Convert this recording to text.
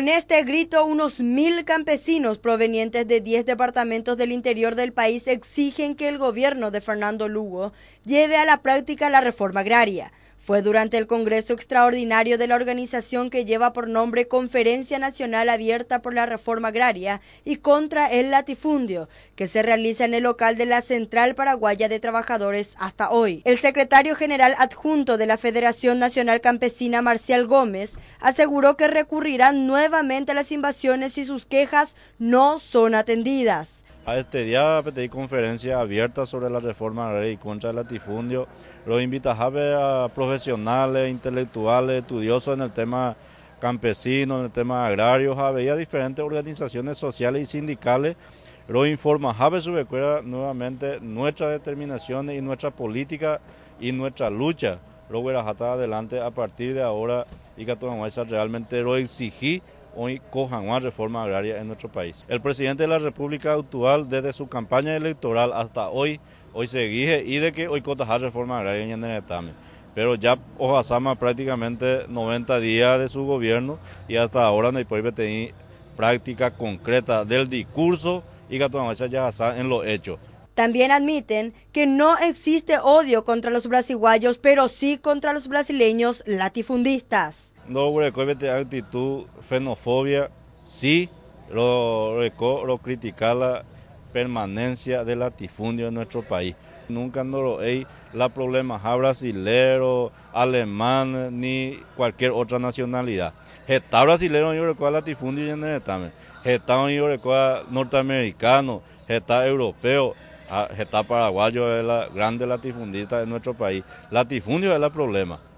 Con este grito, unos mil campesinos provenientes de 10 departamentos del interior del país exigen que el gobierno de Fernando Lugo lleve a la práctica la reforma agraria. Fue durante el Congreso Extraordinario de la organización que lleva por nombre Conferencia Nacional Abierta por la Reforma Agraria y contra el Latifundio, que se realiza en el local de la Central Paraguaya de Trabajadores hasta hoy. El secretario general adjunto de la Federación Nacional Campesina, Marcial Gómez, aseguró que recurrirán nuevamente a las invasiones si sus quejas no son atendidas. A este día pedí conferencia abierta sobre la reforma la ley contra el latifundio. Los invita a profesionales, intelectuales, estudiosos en el tema campesino, en el tema agrario, a diferentes organizaciones sociales y sindicales. Lo informa Jabe sobre nuevamente nuestras determinaciones y nuestra política y nuestra lucha. Lo a adelante a partir de ahora y que realmente lo exigí hoy cojan una reforma agraria en nuestro país. El presidente de la República actual, desde su campaña electoral hasta hoy, hoy se y de que hoy cotaja reforma agraria en NETAME. Pero ya Ojasama prácticamente 90 días de su gobierno y hasta ahora no hay tener práctica concreta del discurso y que ya en los hechos. También admiten que no existe odio contra los brasiguayos, pero sí contra los brasileños latifundistas no recoge actitud fenofobia, sí lo, criticar criticar la permanencia del latifundio en nuestro país. Nunca no lo hay la problemas a brasilero, alemán, ni cualquier otra nacionalidad. Está brasilero, yo recuerdo latifundio y en el Está yo recuerdo norteamericano, está europeo, ah, está paraguayo, es la grande latifundista de nuestro país. Latifundio es el problema.